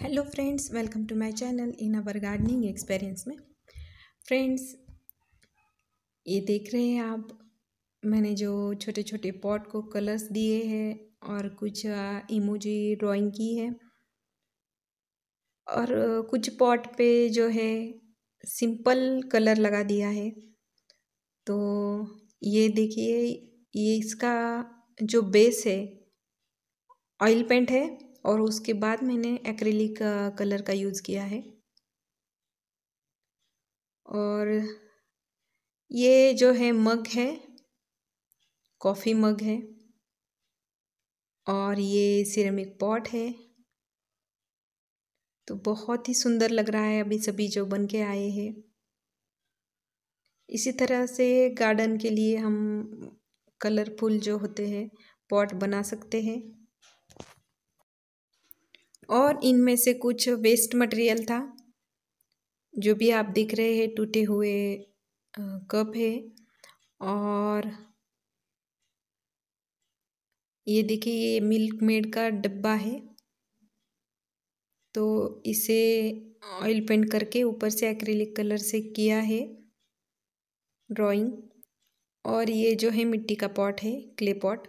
hello friends welcome to my channel in our gardening experience में friends ये देख रहे हैं आप मैंने जो छोटे छोटे पॉट को कलर्स दिए हैं और कुछ इमोजी ड्राइंग की है और कुछ पॉट पे जो है सिंपल कलर लगा दिया है तो ये देखिए ये इसका जो बेस है ऑयल पेंट है और उसके बाद मैंने एक्रेलिक कलर का यूज़ किया है और ये जो है मग है कॉफ़ी मग है और ये सिरेमिक पॉट है तो बहुत ही सुंदर लग रहा है अभी सभी जो बन के आए हैं इसी तरह से गार्डन के लिए हम कलरफुल जो होते हैं पॉट बना सकते हैं और इनमें से कुछ वेस्ट मटेरियल था जो भी आप देख रहे हैं टूटे हुए कप है और ये देखिए ये मिल्क मेड का डब्बा है तो इसे ऑयल पेंट करके ऊपर से एक्रीलिक कलर से किया है ड्राइंग और ये जो है मिट्टी का पॉट है क्ले पॉट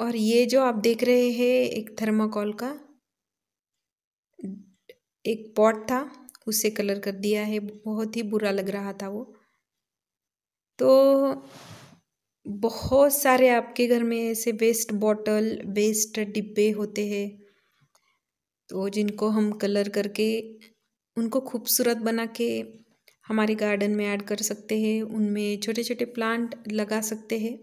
और ये जो आप देख रहे हैं एक थर्माकोल का एक पॉट था उसे कलर कर दिया है बहुत ही बुरा लग रहा था वो तो बहुत सारे आपके घर में ऐसे वेस्ट बॉटल वेस्ट डिब्बे होते हैं तो जिनको हम कलर करके उनको खूबसूरत बना के हमारे गार्डन में ऐड कर सकते हैं उनमें छोटे छोटे प्लांट लगा सकते हैं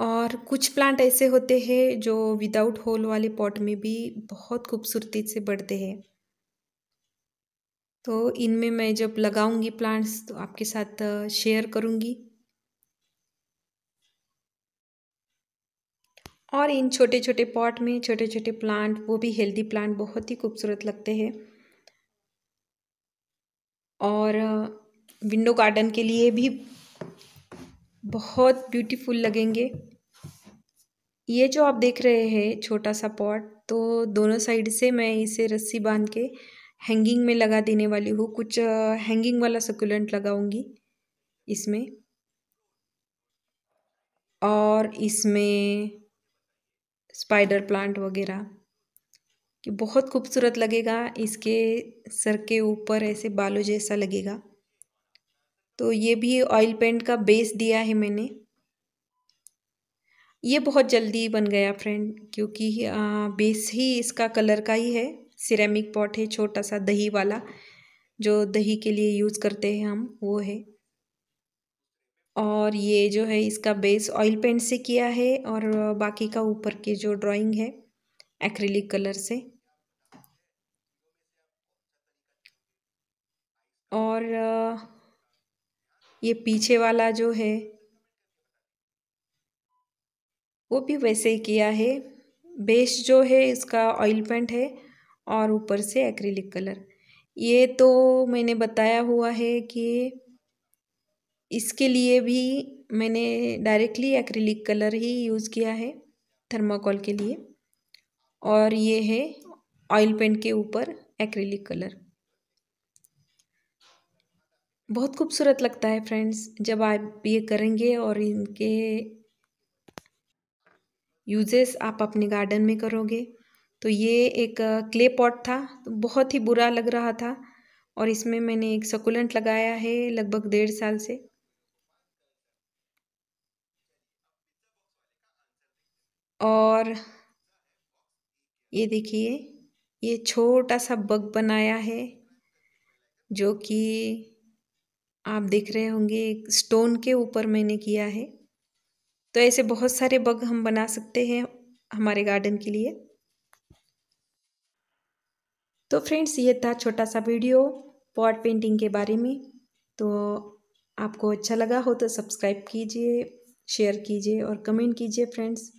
और कुछ प्लांट ऐसे होते हैं जो विदाउट होल वाले पॉट में भी बहुत खूबसूरती से बढ़ते हैं तो इनमें मैं जब लगाऊंगी प्लांट्स तो आपके साथ शेयर करूंगी और इन छोटे छोटे पॉट में छोटे छोटे प्लांट वो भी हेल्दी प्लांट बहुत ही खूबसूरत लगते हैं और विंडो गार्डन के लिए भी बहुत ब्यूटीफुल लगेंगे ये जो आप देख रहे हैं छोटा सा पॉट तो दोनों साइड से मैं इसे रस्सी बांध के हैंगिंग में लगा देने वाली हूँ कुछ हैंगिंग वाला सकुलेंट लगाऊंगी इसमें और इसमें स्पाइडर प्लांट वगैरह कि बहुत खूबसूरत लगेगा इसके सर के ऊपर ऐसे बालों जैसा लगेगा तो ये भी ऑयल पेंट का बेस दिया है मैंने ये बहुत जल्दी बन गया फ्रेंड क्योंकि आ, बेस ही इसका कलर का ही है सिरेमिक पॉट है छोटा सा दही वाला जो दही के लिए यूज़ करते हैं हम वो है और ये जो है इसका बेस ऑयल पेंट से किया है और बाकी का ऊपर की जो ड्राइंग है एक्रिलिक कलर से और ये पीछे वाला जो है वो भी वैसे ही किया है बेस जो है इसका ऑयल पेंट है और ऊपर से एक्रीलिक कलर ये तो मैंने बताया हुआ है कि इसके लिए भी मैंने डायरेक्टली एक्रीलिक कलर ही यूज़ किया है थर्माकोल के लिए और ये है ऑयल पेंट के ऊपर एक्रीलिक कलर बहुत खूबसूरत लगता है फ्रेंड्स जब आप ये करेंगे और इनके यूजेस आप अपने गार्डन में करोगे तो ये एक क्ले पॉट था तो बहुत ही बुरा लग रहा था और इसमें मैंने एक सकुलेंट लगाया है लगभग डेढ़ साल से और ये देखिए ये छोटा सा बग बनाया है जो कि आप देख रहे होंगे एक स्टोन के ऊपर मैंने किया है तो ऐसे बहुत सारे बग हम बना सकते हैं हमारे गार्डन के लिए तो फ्रेंड्स ये था छोटा सा वीडियो पॉट पेंटिंग के बारे में तो आपको अच्छा लगा हो तो सब्सक्राइब कीजिए शेयर कीजिए और कमेंट कीजिए फ्रेंड्स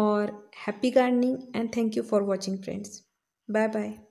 और happy gardening and thank you for watching friends bye bye